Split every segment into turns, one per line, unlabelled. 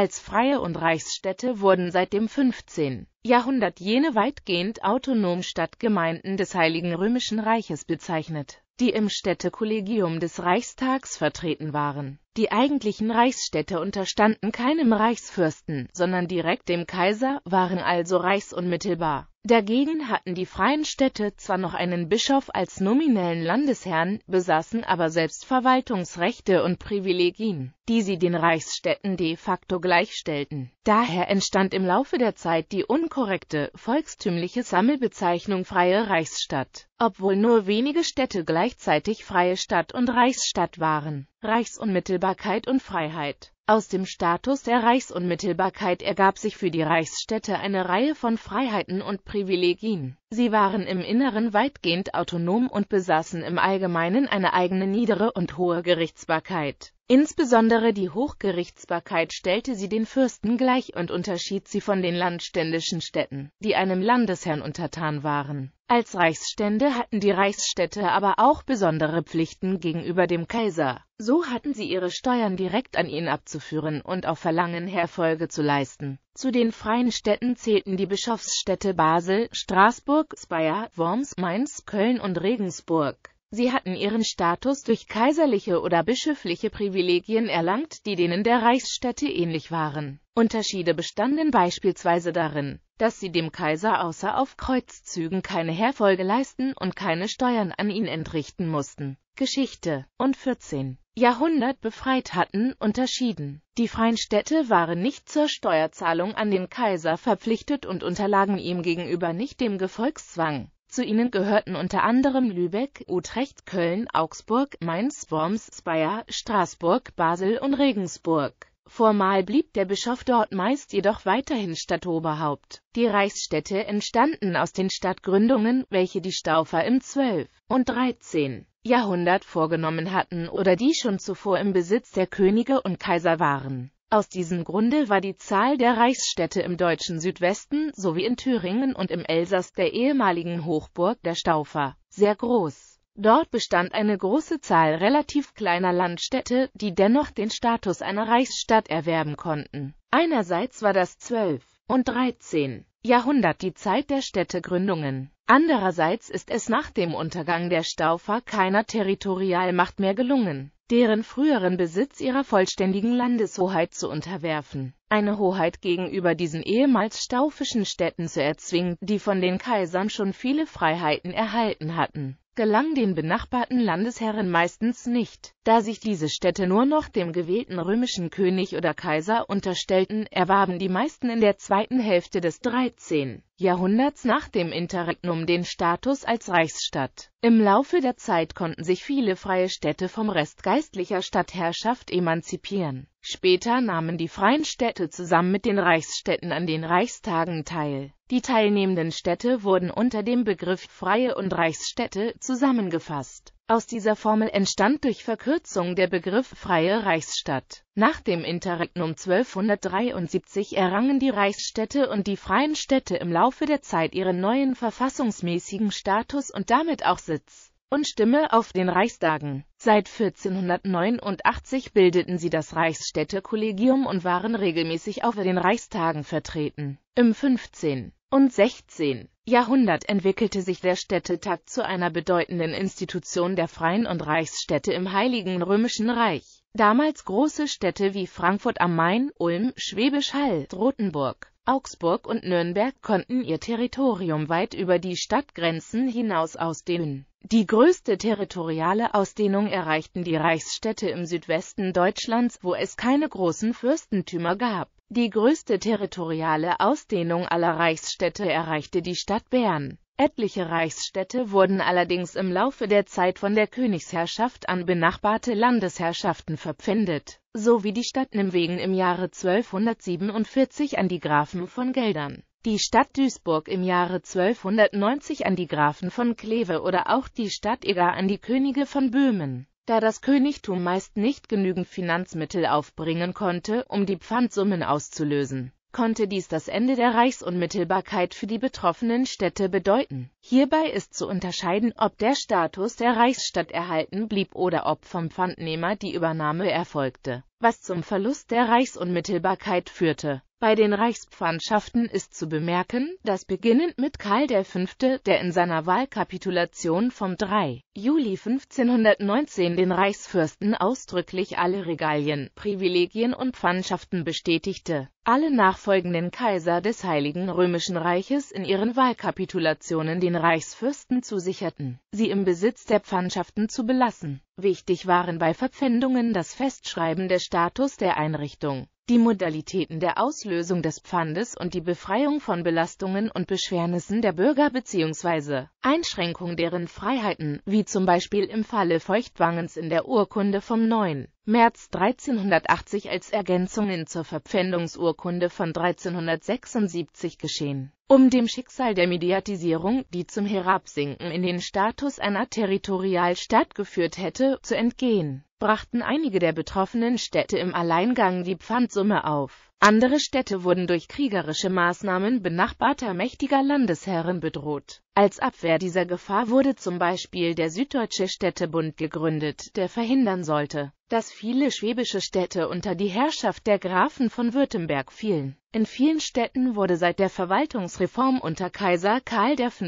Als Freie und Reichsstädte wurden seit dem 15. Jahrhundert jene weitgehend autonomen Stadtgemeinden des Heiligen Römischen Reiches bezeichnet, die im Städtekollegium des Reichstags vertreten waren. Die eigentlichen Reichsstädte unterstanden keinem Reichsfürsten, sondern direkt dem Kaiser, waren also reichsunmittelbar. Dagegen hatten die freien Städte zwar noch einen Bischof als nominellen Landesherrn, besaßen aber selbst Verwaltungsrechte und Privilegien, die sie den Reichsstädten de facto gleichstellten. Daher entstand im Laufe der Zeit die unkorrekte, volkstümliche Sammelbezeichnung Freie Reichsstadt, obwohl nur wenige Städte gleichzeitig Freie Stadt und Reichsstadt waren Reichsunmittelbarkeit und Freiheit. Aus dem Status der Reichsunmittelbarkeit ergab sich für die Reichsstädte eine Reihe von Freiheiten und Privilegien Sie waren im Inneren weitgehend autonom und besaßen im Allgemeinen eine eigene niedere und hohe Gerichtsbarkeit. Insbesondere die Hochgerichtsbarkeit stellte sie den Fürsten gleich und unterschied sie von den landständischen Städten, die einem Landesherrn untertan waren. Als Reichsstände hatten die Reichsstädte aber auch besondere Pflichten gegenüber dem Kaiser. So hatten sie ihre Steuern direkt an ihn abzuführen und auf Verlangen Herfolge zu leisten. Zu den freien Städten zählten die Bischofsstädte Basel, Straßburg, Speyer, Worms, Mainz, Köln und Regensburg. Sie hatten ihren Status durch kaiserliche oder bischöfliche Privilegien erlangt, die denen der Reichsstädte ähnlich waren. Unterschiede bestanden beispielsweise darin, dass sie dem Kaiser außer auf Kreuzzügen keine Herfolge leisten und keine Steuern an ihn entrichten mussten. Geschichte und 14. Jahrhundert befreit hatten, unterschieden. Die freien Städte waren nicht zur Steuerzahlung an den Kaiser verpflichtet und unterlagen ihm gegenüber nicht dem Gefolgszwang. Zu ihnen gehörten unter anderem Lübeck, Utrecht, Köln, Augsburg, Mainz, Worms, Speyer, Straßburg, Basel und Regensburg. Formal blieb der Bischof dort meist jedoch weiterhin Stadtoberhaupt. Die Reichsstädte entstanden aus den Stadtgründungen, welche die Staufer im 12. und 13. Jahrhundert vorgenommen hatten oder die schon zuvor im Besitz der Könige und Kaiser waren. Aus diesem Grunde war die Zahl der Reichsstädte im deutschen Südwesten sowie in Thüringen und im Elsass der ehemaligen Hochburg der Staufer sehr groß. Dort bestand eine große Zahl relativ kleiner Landstädte, die dennoch den Status einer Reichsstadt erwerben konnten. Einerseits war das 12. und 13. Jahrhundert die Zeit der Städtegründungen Andererseits ist es nach dem Untergang der Staufer keiner Territorialmacht mehr gelungen, deren früheren Besitz ihrer vollständigen Landeshoheit zu unterwerfen, eine Hoheit gegenüber diesen ehemals staufischen Städten zu erzwingen, die von den Kaisern schon viele Freiheiten erhalten hatten gelang den benachbarten Landesherren meistens nicht, da sich diese Städte nur noch dem gewählten römischen König oder Kaiser unterstellten, erwarben die meisten in der zweiten Hälfte des 13. Jahrhunderts nach dem Interregnum den Status als Reichsstadt. Im Laufe der Zeit konnten sich viele freie Städte vom Rest geistlicher Stadtherrschaft emanzipieren Später nahmen die freien Städte zusammen mit den Reichsstädten an den Reichstagen teil. Die teilnehmenden Städte wurden unter dem Begriff Freie und Reichsstädte zusammengefasst. Aus dieser Formel entstand durch Verkürzung der Begriff Freie Reichsstadt. Nach dem Interregnum 1273 errangen die Reichsstädte und die freien Städte im Laufe der Zeit ihren neuen verfassungsmäßigen Status und damit auch Sitz und Stimme auf den Reichstagen. Seit 1489 bildeten sie das Reichsstädtekollegium und waren regelmäßig auf den Reichstagen vertreten. Im 15. und 16. Jahrhundert entwickelte sich der Städtetag zu einer bedeutenden Institution der Freien und Reichsstädte im Heiligen Römischen Reich. Damals große Städte wie Frankfurt am Main, Ulm, Schwäbisch Hall, Rothenburg, Augsburg und Nürnberg konnten ihr Territorium weit über die Stadtgrenzen hinaus ausdehnen. Die größte territoriale Ausdehnung erreichten die Reichsstädte im Südwesten Deutschlands, wo es keine großen Fürstentümer gab. Die größte territoriale Ausdehnung aller Reichsstädte erreichte die Stadt Bern. Etliche Reichsstädte wurden allerdings im Laufe der Zeit von der Königsherrschaft an benachbarte Landesherrschaften verpfändet, so wie die Stadt Nimwegen im Jahre 1247 an die Grafen von Geldern, die Stadt Duisburg im Jahre 1290 an die Grafen von Kleve oder auch die Stadt Eger an die Könige von Böhmen. Da das Königtum meist nicht genügend Finanzmittel aufbringen konnte, um die Pfandsummen auszulösen, konnte dies das Ende der Reichsunmittelbarkeit für die betroffenen Städte bedeuten. Hierbei ist zu unterscheiden, ob der Status der Reichsstadt erhalten blieb oder ob vom Pfandnehmer die Übernahme erfolgte, was zum Verlust der Reichsunmittelbarkeit führte bei den Reichspfandschaften ist zu bemerken, dass beginnend mit Karl V., der in seiner Wahlkapitulation vom 3. Juli 1519 den Reichsfürsten ausdrücklich alle Regalien, Privilegien und Pfandschaften bestätigte, alle nachfolgenden Kaiser des Heiligen Römischen Reiches in ihren Wahlkapitulationen den Reichsfürsten zusicherten, sie im Besitz der Pfandschaften zu belassen. Wichtig waren bei Verpfändungen das Festschreiben der Status der Einrichtung die Modalitäten der Auslösung des Pfandes und die Befreiung von Belastungen und Beschwernissen der Bürger bzw. Einschränkung deren Freiheiten, wie zum Beispiel im Falle Feuchtwangens in der Urkunde vom 9. März 1380 als Ergänzungen zur Verpfändungsurkunde von 1376 geschehen, um dem Schicksal der Mediatisierung, die zum Herabsinken in den Status einer Territorialstadt geführt hätte, zu entgehen brachten einige der betroffenen Städte im Alleingang die Pfandsumme auf andere Städte wurden durch kriegerische Maßnahmen benachbarter mächtiger Landesherren bedroht. Als Abwehr dieser Gefahr wurde zum Beispiel der Süddeutsche Städtebund gegründet, der verhindern sollte, dass viele schwäbische Städte unter die Herrschaft der Grafen von Württemberg fielen. In vielen Städten wurde seit der Verwaltungsreform unter Kaiser Karl V.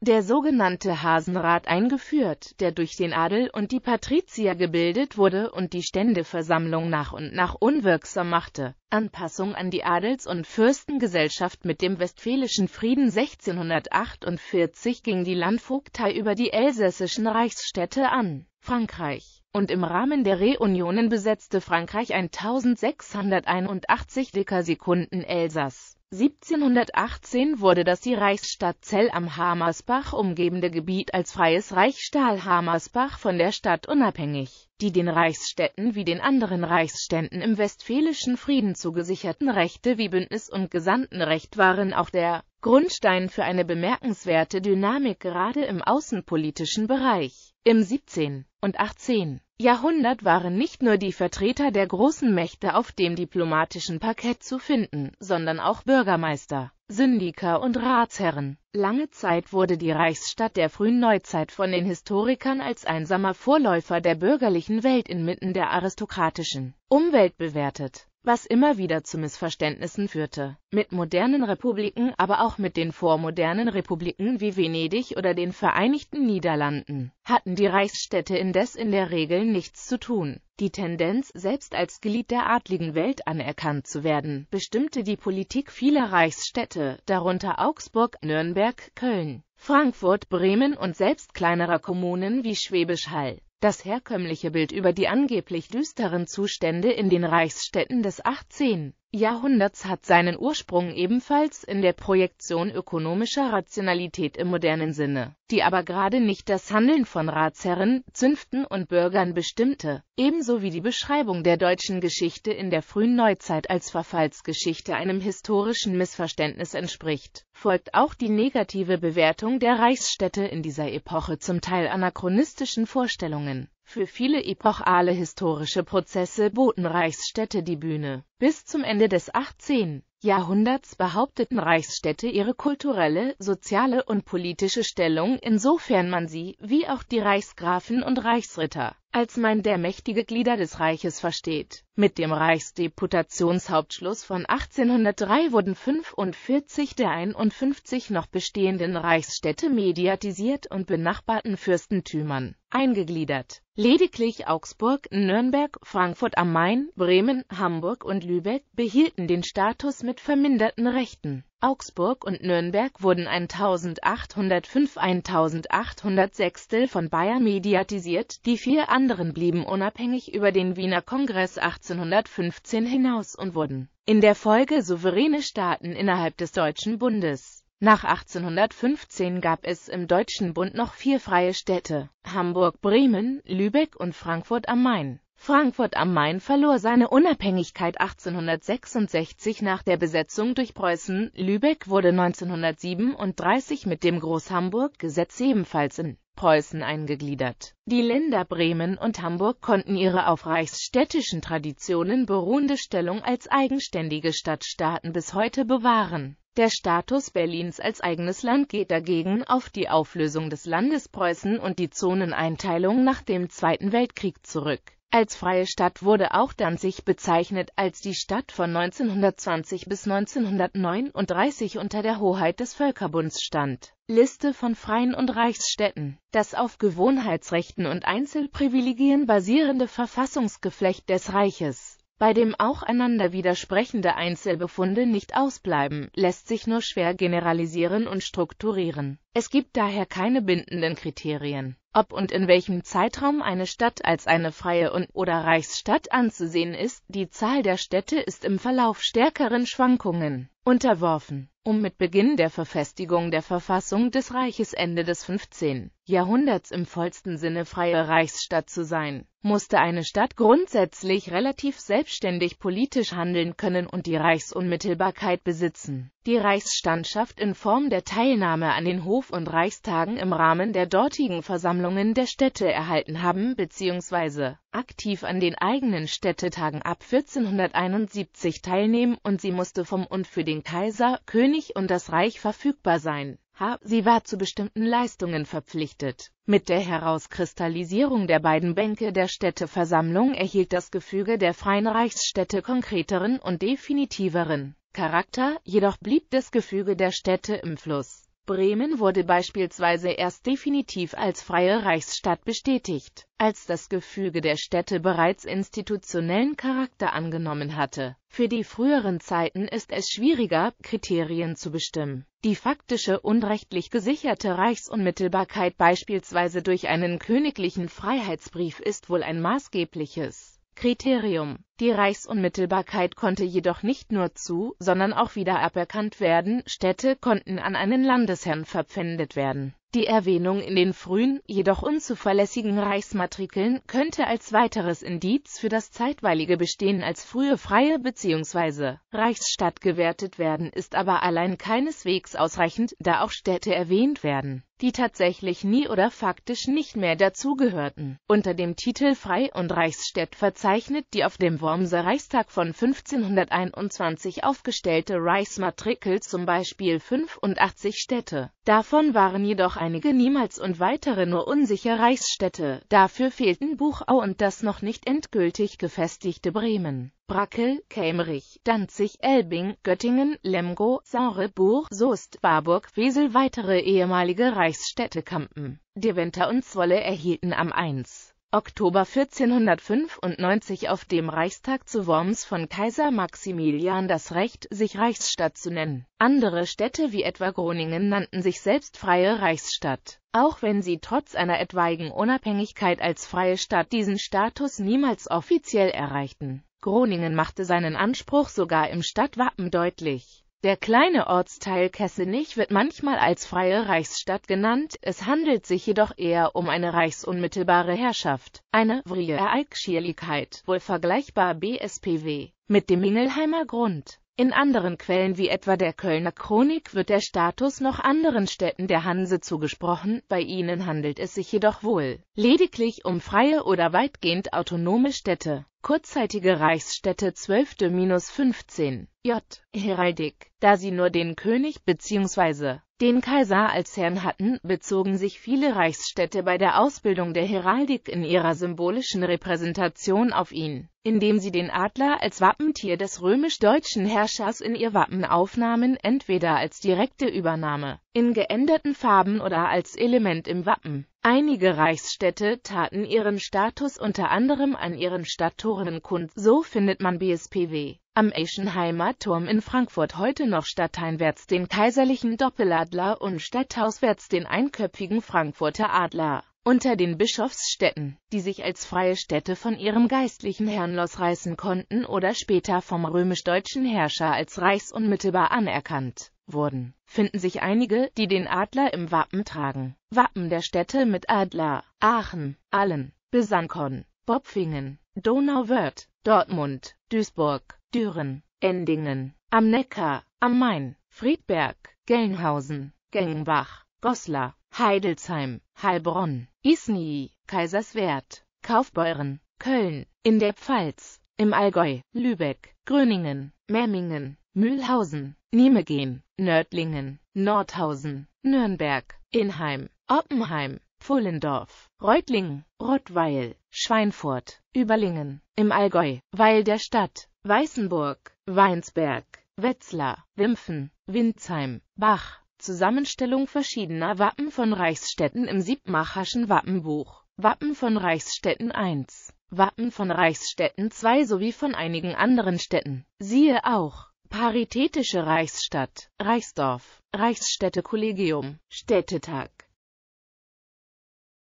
der sogenannte Hasenrat eingeführt, der durch den Adel und die Patrizier gebildet wurde und die Ständeversammlung nach und nach unwirksam machte. Anpassung an die Adels- und Fürstengesellschaft Mit dem Westfälischen Frieden 1648 ging die Landvogtei über die elsässischen Reichsstädte an Frankreich und im Rahmen der Reunionen besetzte Frankreich 1681 Dekasekunden Elsass 1718 wurde das die Reichsstadt Zell am Hamersbach umgebende Gebiet als freies Reich Stahl-Harmersbach von der Stadt unabhängig, die den Reichsstädten wie den anderen Reichsständen im Westfälischen Frieden zugesicherten Rechte wie Bündnis- und Gesandtenrecht waren auch der Grundstein für eine bemerkenswerte Dynamik gerade im außenpolitischen Bereich. Im 17. und 18. Jahrhundert waren nicht nur die Vertreter der großen Mächte auf dem diplomatischen Parkett zu finden, sondern auch Bürgermeister, Syndiker und Ratsherren. Lange Zeit wurde die Reichsstadt der frühen Neuzeit von den Historikern als einsamer Vorläufer der bürgerlichen Welt inmitten der aristokratischen Umwelt bewertet was immer wieder zu Missverständnissen führte. Mit modernen Republiken, aber auch mit den vormodernen Republiken wie Venedig oder den Vereinigten Niederlanden, hatten die Reichsstädte indes in der Regel nichts zu tun. Die Tendenz, selbst als Glied der adligen Welt anerkannt zu werden, bestimmte die Politik vieler Reichsstädte, darunter Augsburg, Nürnberg, Köln, Frankfurt, Bremen und selbst kleinerer Kommunen wie Schwäbisch Hall. Das herkömmliche Bild über die angeblich düsteren Zustände in den Reichsstädten des 18. Jahrhunderts hat seinen Ursprung ebenfalls in der Projektion ökonomischer Rationalität im modernen Sinne, die aber gerade nicht das Handeln von Ratsherren, Zünften und Bürgern bestimmte, ebenso wie die Beschreibung der deutschen Geschichte in der frühen Neuzeit als Verfallsgeschichte einem historischen Missverständnis entspricht, folgt auch die negative Bewertung der Reichsstädte in dieser Epoche zum Teil anachronistischen Vorstellungen für viele epochale historische Prozesse boten Reichsstädte die Bühne. Bis zum Ende des 18. Jahrhunderts behaupteten Reichsstädte ihre kulturelle, soziale und politische Stellung, insofern man sie, wie auch die Reichsgrafen und Reichsritter, als man der mächtige Glieder des Reiches versteht. Mit dem Reichsdeputationshauptschluss von 1803 wurden 45 der 51 noch bestehenden Reichsstädte mediatisiert und benachbarten Fürstentümern eingegliedert. Lediglich Augsburg, Nürnberg, Frankfurt am Main, Bremen, Hamburg und Lübeck behielten den Status mit verminderten Rechten. Augsburg und Nürnberg wurden 1805-1806 von Bayern mediatisiert, die vier anderen blieben unabhängig über den Wiener Kongress 1815 hinaus und wurden in der Folge souveräne Staaten innerhalb des Deutschen Bundes. Nach 1815 gab es im Deutschen Bund noch vier freie Städte, Hamburg, Bremen, Lübeck und Frankfurt am Main. Frankfurt am Main verlor seine Unabhängigkeit 1866 nach der Besetzung durch Preußen, Lübeck wurde 1937 mit dem großhamburg gesetz ebenfalls in Preußen eingegliedert. Die Länder Bremen und Hamburg konnten ihre auf reichsstädtischen Traditionen beruhende Stellung als eigenständige Stadtstaaten bis heute bewahren. Der Status Berlins als eigenes Land geht dagegen auf die Auflösung des Landes Preußen und die Zoneneinteilung nach dem Zweiten Weltkrieg zurück als freie Stadt wurde auch Danzig bezeichnet, als die Stadt von 1920 bis 1939 unter der Hoheit des Völkerbunds stand. Liste von freien und Reichsstädten Das auf Gewohnheitsrechten und Einzelprivilegien basierende Verfassungsgeflecht des Reiches bei dem auch einander widersprechende Einzelbefunde nicht ausbleiben, lässt sich nur schwer generalisieren und strukturieren. Es gibt daher keine bindenden Kriterien. Ob und in welchem Zeitraum eine Stadt als eine freie und oder Reichsstadt anzusehen ist, die Zahl der Städte ist im Verlauf stärkeren Schwankungen unterworfen, um mit Beginn der Verfestigung der Verfassung des Reiches Ende des 15. Jahrhunderts im vollsten Sinne freie Reichsstadt zu sein, musste eine Stadt grundsätzlich relativ selbstständig politisch handeln können und die Reichsunmittelbarkeit besitzen. Die Reichsstandschaft in Form der Teilnahme an den Hof- und Reichstagen im Rahmen der dortigen Versammlungen der Städte erhalten haben bzw. aktiv an den eigenen Städtetagen ab 1471 teilnehmen und sie musste vom und für den Kaiser, König und das Reich verfügbar sein Sie war zu bestimmten Leistungen verpflichtet. Mit der Herauskristallisierung der beiden Bänke der Städteversammlung erhielt das Gefüge der Freien Reichsstädte konkreteren und definitiveren Charakter, jedoch blieb das Gefüge der Städte im Fluss. Bremen wurde beispielsweise erst definitiv als freie Reichsstadt bestätigt, als das Gefüge der Städte bereits institutionellen Charakter angenommen hatte. Für die früheren Zeiten ist es schwieriger, Kriterien zu bestimmen. Die faktische und rechtlich gesicherte Reichsunmittelbarkeit beispielsweise durch einen königlichen Freiheitsbrief ist wohl ein maßgebliches Kriterium. Die Reichsunmittelbarkeit konnte jedoch nicht nur zu, sondern auch wieder aberkannt werden, Städte konnten an einen Landesherrn verpfändet werden die Erwähnung in den frühen, jedoch unzuverlässigen Reichsmatrikeln könnte als weiteres Indiz für das zeitweilige Bestehen als frühe freie bzw. Reichsstadt gewertet werden, ist aber allein keineswegs ausreichend, da auch Städte erwähnt werden, die tatsächlich nie oder faktisch nicht mehr dazugehörten. Unter dem Titel Frei- und Reichsstädt verzeichnet die auf dem Wormser Reichstag von 1521 aufgestellte Reichsmatrikel zum Beispiel 85 Städte Davon waren jedoch einige niemals und weitere nur unsicher Reichsstädte, dafür fehlten Buchau und das noch nicht endgültig gefestigte Bremen. Brackel, Kämmerich, Danzig, Elbing, Göttingen, Lemgo, Saureburg, Soest, Warburg, Wesel weitere ehemalige Reichsstädte Kampen. Deventer und Zwolle erhielten am 1. Oktober 1495 auf dem Reichstag zu Worms von Kaiser Maximilian das Recht, sich Reichsstadt zu nennen. Andere Städte wie etwa Groningen nannten sich selbst Freie Reichsstadt, auch wenn sie trotz einer etwaigen Unabhängigkeit als Freie Stadt diesen Status niemals offiziell erreichten. Groningen machte seinen Anspruch sogar im Stadtwappen deutlich der kleine Ortsteil Kessenich wird manchmal als Freie Reichsstadt genannt, es handelt sich jedoch eher um eine reichsunmittelbare Herrschaft, eine «vrie Ereigschierlichkeit», wohl vergleichbar BSPW mit dem Ingelheimer Grund. In anderen Quellen wie etwa der Kölner Chronik wird der Status noch anderen Städten der Hanse zugesprochen, bei ihnen handelt es sich jedoch wohl lediglich um freie oder weitgehend autonome Städte. Kurzzeitige Reichsstädte 12.-15 J. Heraldik, da sie nur den König bzw den Kaiser als Herrn hatten, bezogen sich viele Reichsstädte bei der Ausbildung der Heraldik in ihrer symbolischen Repräsentation auf ihn, indem sie den Adler als Wappentier des römisch-deutschen Herrschers in ihr Wappen aufnahmen, entweder als direkte Übernahme, in geänderten Farben oder als Element im Wappen. Einige Reichsstädte taten ihren Status unter anderem an ihren Stadttoren kund, so findet man BSPW am Eschenheimer Turm in Frankfurt heute noch stadteinwärts den kaiserlichen Doppeladler und stadthauswärts den einköpfigen Frankfurter Adler. Unter den Bischofsstädten, die sich als freie Städte von ihrem geistlichen Herrn losreißen konnten oder später vom römisch-deutschen Herrscher als reichsunmittelbar anerkannt wurden, finden sich einige, die den Adler im Wappen tragen. Wappen der Städte mit Adler, Aachen, Allen, Besankon, Bopfingen, Donauwörth, Dortmund, Duisburg, Düren, Endingen, am Neckar, am Main, Friedberg, Gelnhausen, Gengenbach, Goslar, Heidelsheim, Heilbronn, Isny, Kaiserswerth, Kaufbeuren, Köln, in der Pfalz, im Allgäu, Lübeck, Gröningen, Memmingen, Mühlhausen, Niemegen, Nördlingen, Nordhausen, Nürnberg, Inheim, Oppenheim, Pfullendorf, Reutlingen, Rottweil, Schweinfurt, Überlingen, im Allgäu, Weil der Stadt, Weißenburg, Weinsberg, Wetzlar, Wimpfen, Windsheim, Bach. Zusammenstellung verschiedener Wappen von Reichsstädten im Siebmacherschen Wappenbuch. Wappen von Reichsstädten 1, Wappen von Reichsstädten 2 sowie von einigen anderen Städten. Siehe auch Paritätische Reichsstadt, Reichsdorf, Reichsstädtekollegium, Städtetag